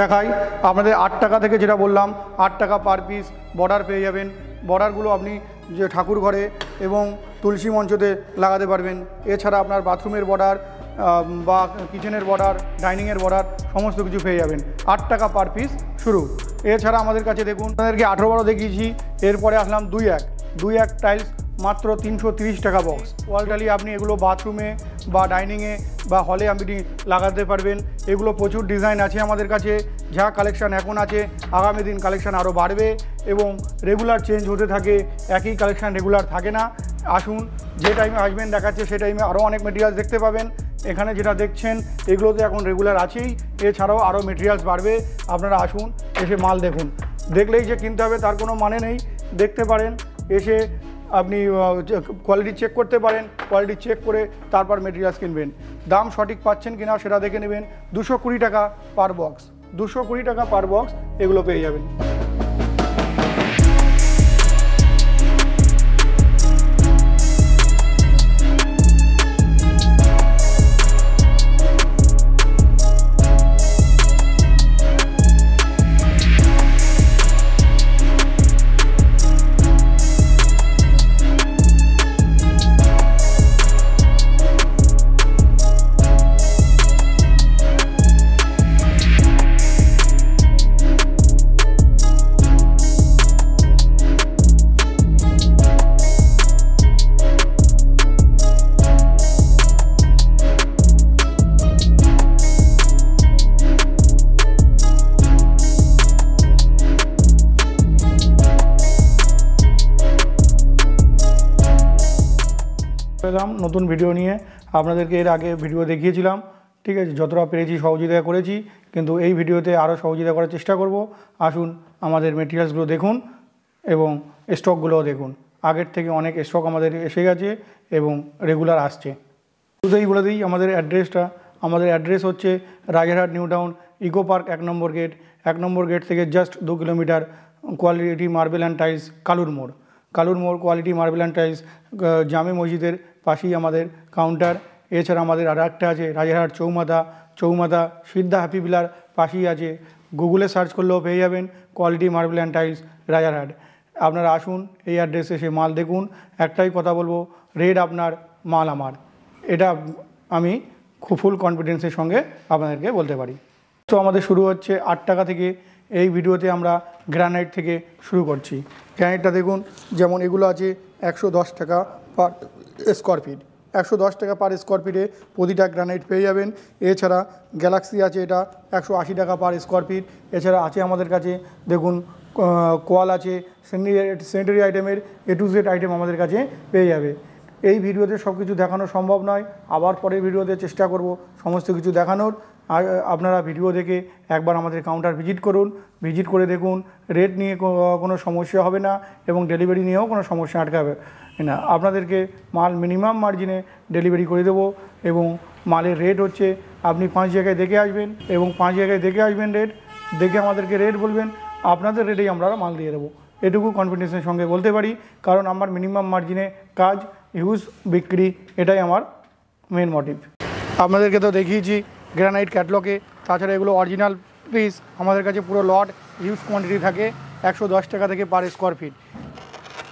দেখাই আপনাদের আট টাকা থেকে যেটা বললাম আট টাকা পার পিস বর্ডার পেয়ে যাবেন বর্ডারগুলো আপনি যে ঠাকুর ঘরে এবং তুলসী মঞ্চতে লাগাতে পারবেন এছাড়া আপনার বাথরুমের বর্ডার বা কিচেনের বর্ডার ডাইনিংয়ের বর্ডার সমস্ত কিছু পেয়ে যাবেন আট টাকা পার পিস শুরু এছাড়া আমাদের কাছে দেখুন আপনাদেরকে আঠেরো বারো দেখিয়েছি এরপরে আসলাম দুই এক দুই এক টাইলস মাত্র তিনশো টাকা বক্স ওয়ালটালি আপনি এগুলো বাথরুমে বা ডাইনিংয়ে বা হলে আপনি লাগাতে পারবেন এগুলো প্রচুর ডিজাইন আছে আমাদের কাছে যা কালেকশান এখন আছে আগামী দিন কালেকশান আরও বাড়বে এবং রেগুলার চেঞ্জ হতে থাকে একই কালেকশান রেগুলার থাকে না আসুন যে টাইমে আসবেন দেখাচ্ছে সে টাইমে আরও অনেক মেটেরিয়ালস দেখতে পাবেন এখানে যেটা দেখছেন এগুলো তো এখন রেগুলার আছেই এছাড়াও আরও মেটেরিয়ালস বাড়বে আপনারা আসুন এসে মাল দেখুন দেখলেই যে কিনতে হবে তার কোনো মানে নেই দেখতে পারেন এসে আপনি কোয়ালিটি চেক করতে পারেন কোয়ালিটি চেক করে তারপর মেটেরিয়ালস কিনবেন দাম সঠিক পাচ্ছেন কিনা সেটা দেখে নেবেন দুশো কুড়ি টাকা পার বক্স দুশো কুড়ি টাকা পার বক্স এগুলো পেয়ে যাবেন আগাম নতুন ভিডিও নিয়ে আপনাদেরকে এর আগে ভিডিও দেখিয়েছিলাম ঠিক আছে যতটা পেরেছি সহযোগিতা করেছি কিন্তু এই ভিডিওতে আরও সহযোগিতা করার চেষ্টা করব আসুন আমাদের মেটেরিয়ালসগুলো দেখুন এবং স্টকগুলোও দেখুন আগের থেকে অনেক স্টক আমাদের এসে গেছে এবং রেগুলার আসছে শুধু এইগুলো দিই আমাদের অ্যাড্রেসটা আমাদের অ্যাড্রেস হচ্ছে Rajarhat New Town Eco Park এক নম্বর গেট এক নম্বর গেট থেকে জাস্ট দু kilometre quality marble and tiles Kalur Mor Kalur মোড় কোয়ালিটি মার্বেল অ্যান্ড টাইলস জামে মসজিদের পাশেই আমাদের কাউন্টার এছাড়া আমাদের আর একটা আছে রাজারহাট চৌমাদা চৌমাদা সিদ্ধা হ্যাপি বিলার পাশেই আছে গুগলে সার্চ করলেও পেয়ে যাবেন quality marble and tiles Rajarhat আপনারা আসুন এই অ্যাড্রেসে এসে মাল দেখুন একটাই কথা বলবো রেড আপনার মাল আমার এটা আমি খুব ফুল কনফিডেন্সের সঙ্গে আপনাদেরকে বলতে পারি তো আমাদের শুরু হচ্ছে আট টাকা থেকে এই ভিডিওতে আমরা গ্রানাইট থেকে শুরু করছি গ্রানাইটটা দেখুন যেমন এগুলো আছে একশো টাকা পার স্কোয়ার ফিট একশো দশ টাকা পার স্কোয়ার ফিটে প্রতিটা গ্রানাইট পেয়ে যাবেন এছাড়া গ্যালাক্সি আছে এটা একশো আশি টাকা পার স্কোয়ার ফিট এছাড়া আছে আমাদের কাছে দেখুন কোয়াল আছে স্যানিটারি আইটেমের এ টু জেড আইটেম আমাদের কাছে পেয়ে যাবে এই ভিডিওতে সব কিছু দেখানো সম্ভব নয় আবার পরের ভিডিওতে চেষ্টা করব সমস্ত কিছু দেখানোর আপনারা ভিডিও দেখে একবার আমাদের কাউন্টার ভিজিট করুন ভিজিট করে দেখুন রেট নিয়ে কোনো সমস্যা হবে না এবং ডেলিভারি নিয়েও কোনো সমস্যা আটকাবে না আপনাদেরকে মাল মিনিমাম মার্জিনে ডেলিভারি করে দেবো এবং মালের রেট হচ্ছে আপনি পাঁচ জায়গায় দেখে আসবেন এবং পাঁচ জায়গায় দেখে আসবেন রেট দেখে আমাদেরকে রেট বলবেন আপনাদের রেটেই আমরা মাল দিয়ে দেবো এটুকু কনফিডেন্সের সঙ্গে বলতে পারি কারণ আমার মিনিমাম মার্জিনে কাজ ইউজ বিক্রি এটাই আমার মেন মোটিভ আপনাদেরকে তো দেখিয়েছি গ্রানাইট ক্যাটলগে তাছাড়া এগুলো অরিজিনাল পিস আমাদের কাছে পুরো লট হিউজ কোয়ান্টিটি থাকে একশো টাকা থেকে পার স্কোয়ার ফিট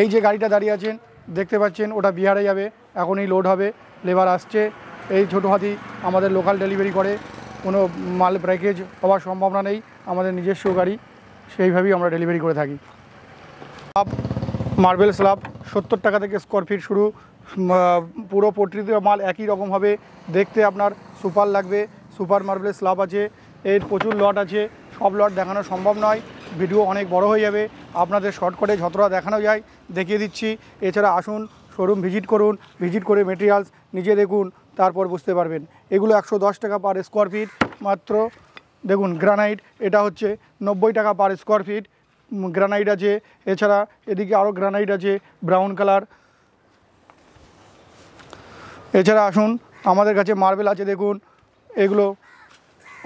এই যে গাড়িটা দাঁড়িয়ে আছেন দেখতে পাচ্ছেন ওটা বিহারে যাবে এখনই লোড হবে লেবার আসছে এই ছোটো হাতি আমাদের লোকাল ডেলিভারি করে কোনো মাল ব্রেকেজ হওয়ার সম্ভাবনা নেই আমাদের নিজস্ব গাড়ি সেইভাবেই আমরা ডেলিভারি করে থাকি স্লাব মার্বেল স্লাব সত্তর টাকা থেকে স্কোয়ার ফিট শুরু পুরো পোট্রিতে মাল একই রকম হবে দেখতে আপনার সুপার লাগবে সুপার মার্বেলের স্ল্যাব আছে এর প্রচুর লট আছে সব লট দেখানো সম্ভব নয় ভিডিও অনেক বড় হয়ে যাবে আপনাদের শর্ট করে যতটা দেখানো যায় দেখিয়ে দিচ্ছি এছাড়া আসুন শোরুম ভিজিট করুন ভিজিট করে মেটেরিয়ালস নিজে দেখুন তারপর বুঝতে পারবেন এগুলো একশো টাকা পার স্কোয়ার ফিট মাত্র দেখুন গ্রানাইট এটা হচ্ছে নব্বই টাকা পার স্কোয়ার ফিট গ্রানাইট আছে এছাড়া এদিকে আরও গ্রানাইট আছে ব্রাউন কালার এছাড়া আসুন আমাদের কাছে মার্বেল আছে দেখুন এগুলো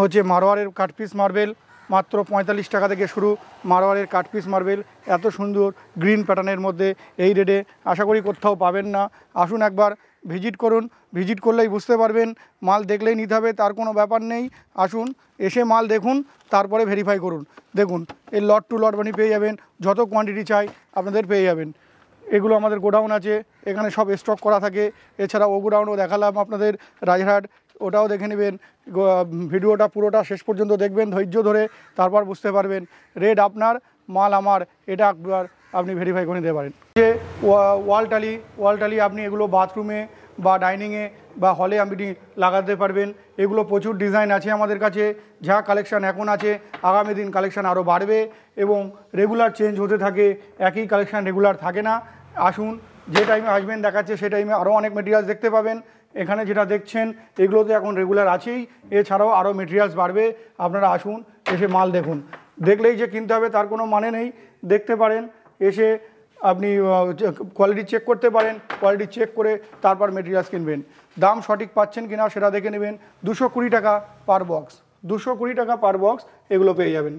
হচ্ছে মারোয়ারের কাঠপিস মার্বেল মাত্র পঁয়তাল্লিশ টাকা থেকে শুরু মারোয়ারের কাঠপিস মার্বেল এত সুন্দর গ্রিন প্যাটার্নের মধ্যে এই রেটে আশা করি কোথাও পাবেন না আসুন একবার ভিজিট করুন ভিজিট করলেই বুঝতে পারবেন মাল দেখলেই নিতে হবে তার কোনো ব্যাপার নেই আসুন এসে মাল দেখুন তারপরে ভেরিফাই করুন দেখুন এই লট টু লট বানি পেয়ে যাবেন যত কোয়ান্টিটি চাই আপনাদের পেয়ে যাবেন এগুলো আমাদের গোডাউন আছে এখানে সব স্টক করা থাকে এছাড়া ও গোডাউনও দেখালাম আপনাদের রাজহাট ওটাও দেখে নেবেন ভিডিওটা পুরোটা শেষ পর্যন্ত দেখবেন ধৈর্য ধরে তারপর বুঝতে পারবেন রেড আপনার মাল আমার এটা একবার আপনি ভেরিফাই করে নিতে পারেন যে ওয়ালটালি ওয়ালটালি আপনি এগুলো বাথরুমে বা ডাইনিংয়ে বা হলে আপনি লাগাতে পারবেন এগুলো প্রচুর ডিজাইন আছে আমাদের কাছে যা কালেকশান এখন আছে আগামী দিন কালেকশান আরও বাড়বে এবং রেগুলার চেঞ্জ হতে থাকে একই কালেকশান রেগুলার থাকে না আসুন যে টাইমে আসবেন দেখাচ্ছে সে টাইমে আরও অনেক মেটেরিয়ালস দেখতে পাবেন এখানে যেটা দেখছেন এগুলো তো এখন রেগুলার আছেই এছাড়াও আরও মেটেরিয়ালস বাড়বে আপনারা আসুন এসে মাল দেখুন দেখলেই যে কিনতে হবে তার কোনো মানে নেই দেখতে পারেন এসে আপনি কোয়ালিটি চেক করতে পারেন কোয়ালিটি চেক করে তারপর মেটেরিয়ালস কিনবেন দাম সঠিক পাচ্ছেন কিনা সেটা দেখে নেবেন দুশো কুড়ি টাকা পার বক্স দুশো কুড়ি টাকা পার বক্স এগুলো পেয়ে যাবেন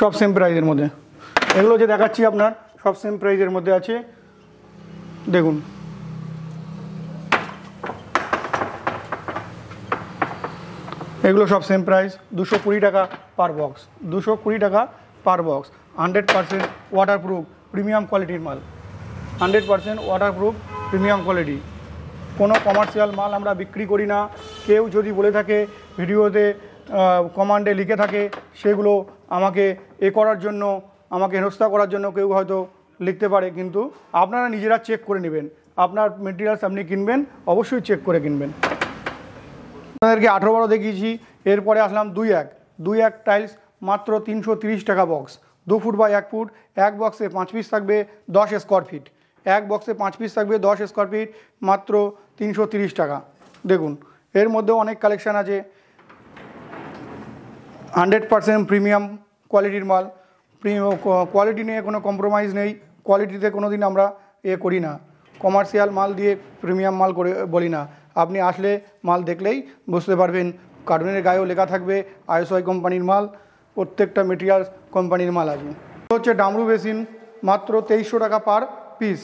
সব সেম প্রাইজের মধ্যে এগুলো যে দেখাচ্ছি আপনার সব সেম প্রাইজের মধ্যে আছে দেখুন এগুলো সব সেম প্রাইস দুশো কুড়ি টাকা পার বক্স দুশো কুড়ি টাকা per box hundred percent waterproof premium কোয়ালিটির মাল hundred percent waterproof premium quality কোনো কমার্শিয়াল মাল আমরা বিক্রি করি না কেউ যদি বলে থাকে ভিডিওতে কমান্ডে লিখে থাকে সেগুলো আমাকে এ করার জন্য আমাকে হেনস্থা করার জন্য কেউ হয়তো লিখতে পারে কিন্তু আপনারা নিজেরা চেক করে নেবেন আপনার মেটেরিয়ালস আপনি কিনবেন অবশ্যই চেক করে কিনবেন আপনাদেরকে আঠেরো বারো দেখিয়েছি এরপরে আসলাম দুই এক দুই এক টাইলস মাত্র তিনশো টাকা বক্স দু ফুট বা এক ফুট এক বক্সে পাঁচ পিস থাকবে দশ স্কোয়ার ফিট এক বক্সে পাঁচ পিস থাকবে দশ স্কোয়ার ফিট মাত্র তিনশো টাকা দেখুন এর মধ্যে অনেক কালেকশান আছে হান্ড্রেড পারসেন্ট প্রিমিয়াম কোয়ালিটির মাল প্রিমিয়াম কোয়ালিটি নিয়ে কোনো কম্প্রোমাইজ নেই কোয়ালিটিতে কোনো দিন আমরা এ করি না কমার্শিয়াল মাল দিয়ে প্রিমিয়াম মাল করে বলি না আপনি আসলে মাল দেখলেই বুঝতে পারবেন কার্টুনের গায়েও লেখা থাকবে আইএসআই কোম্পানির মাল প্রত্যেকটা মেটেরিয়ালস কোম্পানির মাল আছে হচ্ছে ডামরু বেসিন মাত্র তেইশশো টাকা পার পিস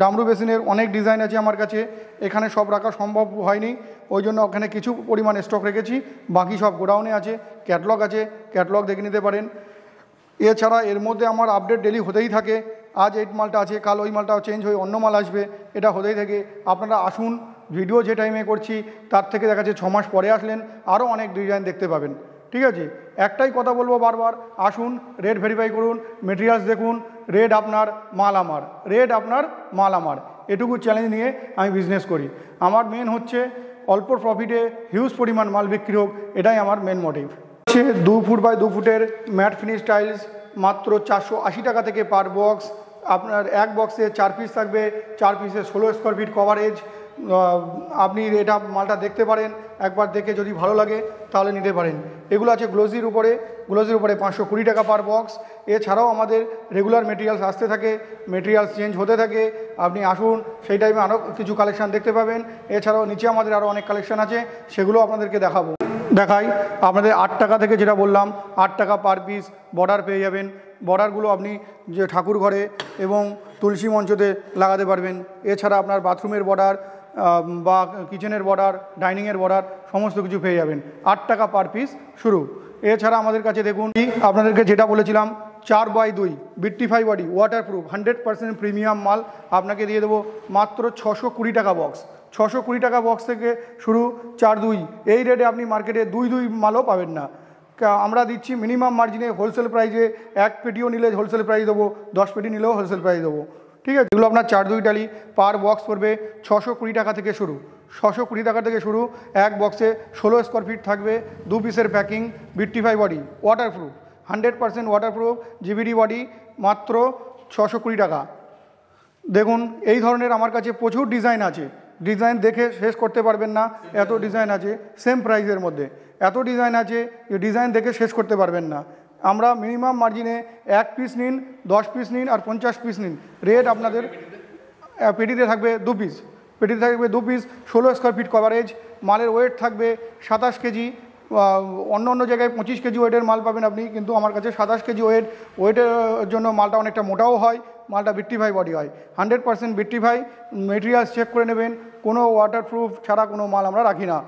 ডামরু বেসিনের অনেক ডিজাইন আছে আমার কাছে এখানে সব রাখা সম্ভব হয়নি ওই জন্য ওখানে কিছু পরিমাণ স্টক রেখেছি বাকি সব গোডাউনে আছে ক্যাটলগ আছে ক্যাটলগ দেখে নিতে পারেন এছাড়া এর মধ্যে আমার আপডেট ডেলি হতেই থাকে আজ এই মালটা আছে কাল ওই মালটা চেঞ্জ হয়ে অন্য মাল আসবে এটা হতেই থাকে আপনারা আসুন ভিডিও যে টাইমে করছি তার থেকে দেখা যাচ্ছে ছমাস পরে আসলেন আরও অনেক ডিজাইন দেখতে পাবেন ঠিক আছে একটাই কথা বলবো বারবার আসুন রেট ভেরিফাই করুন মেটেরিয়ালস দেখুন রেড আপনার মাল আমার রেড আপনার মাল আমার এটুকু চ্যালেঞ্জ নিয়ে আমি বিজনেস করি আমার মেন হচ্ছে অল্প প্রফিটে হিউজ পরিমাণ মাল বিক্রি হোক এটাই আমার মেন মোটিভ হচ্ছে দু ফুট বাই দু ফুটের ম্যাট ফিনিশ টাইলস মাত্র চারশো আশি টাকা থেকে পার বক্স আপনার এক বক্সে চার পিস থাকবে চার পিসে ষোলো স্কোয়ার ফিট কভারেজ আপনি এটা মালটা দেখতে পারেন একবার দেখে যদি ভালো লাগে তাহলে নিতে পারেন এগুলো আছে গ্লোজির উপরে গ্লোজির উপরে পাঁচশো কুড়ি টাকা পার বক্স এছাড়াও আমাদের রেগুলার মেটেরিয়ালস আসতে থাকে মেটেরিয়ালস চেঞ্জ হতে থাকে আপনি আসুন সেই টাইমে আরও কিছু কালেকশান দেখতে পাবেন এছাড়াও নিচে আমাদের আরও অনেক কালেকশান আছে সেগুলো আপনাদেরকে দেখাবো দেখাই আপনাদের আট টাকা থেকে যেটা বললাম আট টাকা পার পিস বর্ডার পেয়ে যাবেন বর্ডারগুলো আপনি যে ঠাকুর ঘরে এবং তুলসী মঞ্চতে লাগাতে পারবেন এছাড়া আপনার বাথরুমের বর্ডার বা কিচেনের বর্ডার ডাইনিংয়ের বর্ডার সমস্ত কিছু পেয়ে যাবেন আট টাকা পার পিস শুরু এছাড়া আমাদের কাছে দেখুন আপনাদেরকে যেটা বলেছিলাম চার বাই দুই বিট্টিফাই body proof hundred percent premium মাল আপনাকে দিয়ে দেবো মাত্র ছশো কুড়ি টাকা বক্স ছশো কুড়ি টাকা বক্স থেকে শুরু চার দুই এই রেটে আপনি মার্কেটে দুই দুই মালও পাবেন না আমরা দিচ্ছি মিনিমাম মার্জিনে হোলসেল প্রাইজে এক পেটিও নিলে হোলসেল প্রাইজ দেবো দশ পেটি নিলেও হোলসেল প্রাইজ দেবো ঠিক আছে এগুলো আপনার চার দুই টালি পার বক্স পড়বে ছশো কুড়ি টাকা থেকে শুরু ছশো কুড়ি টাকা থেকে শুরু এক বক্সে ষোলো স্কোয়ার ফিট থাকবে দু পিসের প্যাকিং বিট্টি ফাইভ body waterproof hundred percent waterproof GVT body মাত্র ছশো কুড়ি টাকা দেখুন এই ধরনের আমার কাছে প্রচুর ডিজাইন আছে ডিজাইন দেখে শেষ করতে পারবেন না এত ডিজাইন আছে সেম প্রাইজের মধ্যে এত ডিজাইন আছে যে ডিজাইন দেখে শেষ করতে পারবেন না আমরা মিনিমাম মার্জিনে এক পিস নিন দশ পিস নিন আর পঞ্চাশ পিস নিন রেট আপনাদের পেটিতে থাকবে দু পিস পেটিতে থাকবে দু পিস ষোলো স্কোয়ার ফিট কভারেজ মালের ওয়েট থাকবে সাতাশ কেজি অন্য অন্য জায়গায় পঁচিশ কেজি ওয়েটের মাল পাবেন আপনি কিন্তু আমার কাছে সাতাশ কেজি ওয়েট ওয়েটের জন্য মালটা অনেকটা মোটাও হয় মালটা বিট্টিফাই বডি হয় হান্ড্রেড পার্সেন্ট বিট্টিফাই মেটেরিয়ালস চেক করে নেবেন কোনো ওয়াটারপ্রুফ ছাড়া কোনো মাল আমরা রাখি না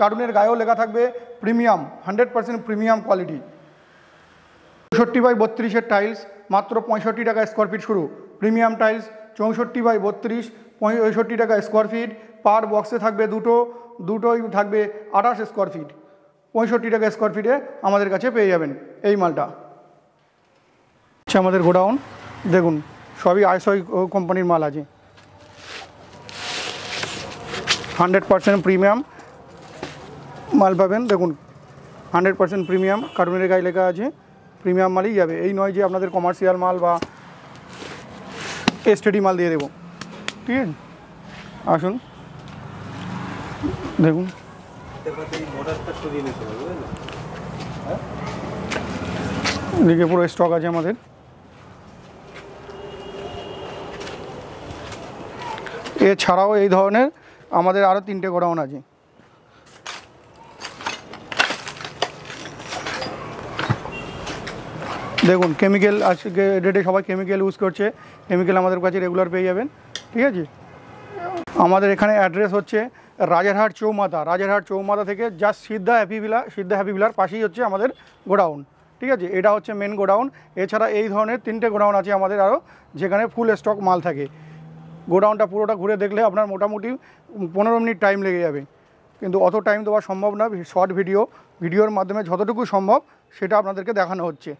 কার্টুনের গায়েও লেখা থাকবে premium hundred percent premium quality চৌষট্টি বাই বত্রিশের টাইলস মাত্র পঁয়ষট্টি টাকা স্কোয়ার ফিট শুরু প্রিমিয়াম টাইলস চৌষট্টি বাই বত্রিশ পঁয়ষট্টি টাকা স্কোয়ার ফিট পার বক্সে থাকবে দুটো দুটোই থাকবে আঠাশ স্কোয়ার ফিট পঁয়ষট্টি টাকা স্কোয়ার ফিটে আমাদের কাছে পেয়ে যাবেন এই মালটা আচ্ছা আমাদের গোডাউন দেখুন সবই আইসই কোম্পানির মাল আছে হান্ড্রেড পারসেন্ট প্রিমিয়াম মাল পাবেন দেখুন হান্ড্রেড পারসেন্ট প্রিমিয়াম কার্টুনের গায়ে লেখা আছে প্রিমিয়াম মালই যাবে এই নয় যে আপনাদের কমার্শিয়াল মাল বা স্টেডি মাল দিয়ে দেবো ঠিক আছে আসুন দেখুন এদিকে পুরো স্টক আছে আমাদের এছাড়াও এই ধরনের আমাদের আরও তিনটে গোডাউন আছে দেখুন কেমিক্যাল আজকে ডেটে সবাই কেমিক্যাল ইউজ করছে কেমিক্যাল আমাদের কাছে রেগুলার পেয়ে যাবেন ঠিক আছে আমাদের এখানে অ্যাড্রেস হচ্ছে রাজারহাট চৌমাথা রাজারহাট চৌমাথা থেকে just Siddha happy villa Siddha happy ভিলার পাশেই হচ্ছে আমাদের গোডাউন ঠিক আছে এটা হচ্ছে মেন গোডাউন এছাড়া এই ধরনের তিনটে গোডাউন আছে আমাদের আরও যেখানে ফুল স্টক মাল থাকে গোডাউনটা পুরোটা ঘুরে দেখলে আপনার মোটামুটি পনেরো মিনিট টাইম লেগে যাবে কিন্তু অত টাইম দেওয়া সম্ভব না শর্ট ভিডিও ভিডিওর মাধ্যমে যতটুকু সম্ভব সেটা আপনাদেরকে দেখানো হচ্ছে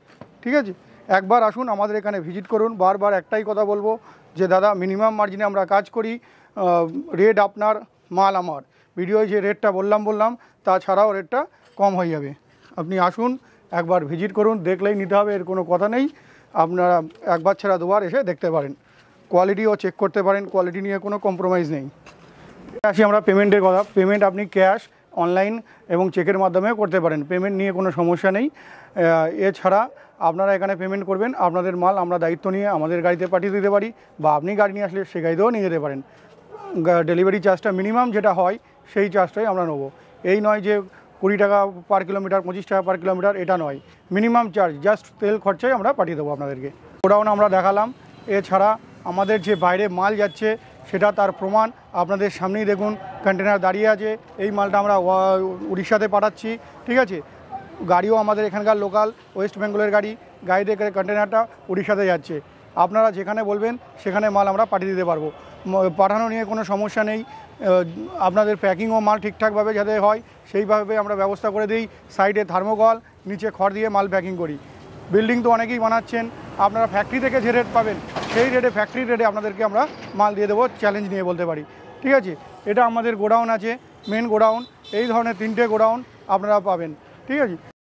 ঠিক আছে একবার আসুন আমাদের এখানে ভিজিট করুন বারবার একটাই কথা বলবো যে দাদা মিনিমাম মার্জিনে আমরা কাজ করি রেট আপনার মাল আমার ভিডিওয় যে রেটটা বললাম বললাম তাছাড়াও রেটটা কম হয়ে যাবে আপনি আসুন একবার ভিজিট করুন দেখলেই নিতে হবে এর কোনো কথা নেই আপনারা একবার ছাড়া দুবার এসে দেখতে পারেন কোয়ালিটিও চেক করতে পারেন কোয়ালিটি নিয়ে কোনো কম্প্রোমাইজ নেই আসি আমরা পেমেন্টের কথা পেমেন্ট আপনি ক্যাশ অনলাইন এবং চেকের মাধ্যমে করতে পারেন পেমেন্ট নিয়ে কোনো সমস্যা নেই এছাড়া আপনারা এখানে পেমেন্ট করবেন আপনাদের মাল আমরা দায়িত্ব নিয়ে আমাদের গাড়িতে পাঠিয়ে দিতে পারি বা আপনি গাড়ি নিয়ে আসলে সে গাড়িতেও নিয়ে যেতে পারেন ডেলিভারি চার্জটা মিনিমাম যেটা হয় সেই চার্জটাই আমরা নেবো এই নয় যে কুড়ি টাকা পার কিলোমিটার পঁচিশ টাকা পার কিলোমিটার এটা নয় মিনিমাম চার্জ জাস্ট তেল খরচাই আমরা পাঠিয়ে দেবো আপনাদেরকে গোডাউন আমরা দেখালাম এছাড়া আমাদের যে বাইরে মাল যাচ্ছে সেটা তার প্রমাণ আপনাদের সামনেই দেখুন কন্টেনার দাঁড়িয়ে আছে এই মালটা আমরা উড়িষ্যাতে পাঠাচ্ছি ঠিক আছে গাড়িও আমাদের এখানকার লোকাল ওয়েস্ট বেঙ্গলের গাড়ি গাড়িতে করে কন্টেনারটা উড়িষ্যাতে যাচ্ছে আপনারা যেখানে বলবেন সেখানে মাল আমরা পাঠিয়ে দিতে পারবো পাঠানো নিয়ে কোনো সমস্যা নেই আপনাদের প্যাকিংও মাল ঠিকঠাকভাবে যাতে হয় সেইভাবে আমরা ব্যবস্থা করে দিই সাইডে থার্মোকল নিচে খড় দিয়ে মাল প্যাকিং করি বিল্ডিং তো অনেকেই বানাচ্ছেন আপনারা ফ্যাক্টরি থেকে যে রেট পাবেন সেই রেটে ফ্যাক্টরি রেটে আপনাদেরকে আমরা মাল দিয়ে দেবো চ্যালেঞ্জ নিয়ে বলতে পারি ঠিক আছে এটা আমাদের গোডাউন আছে মেন গোডাউন এই ধরনের তিনটে গোডাউন আপনারা পাবেন ठीक है जी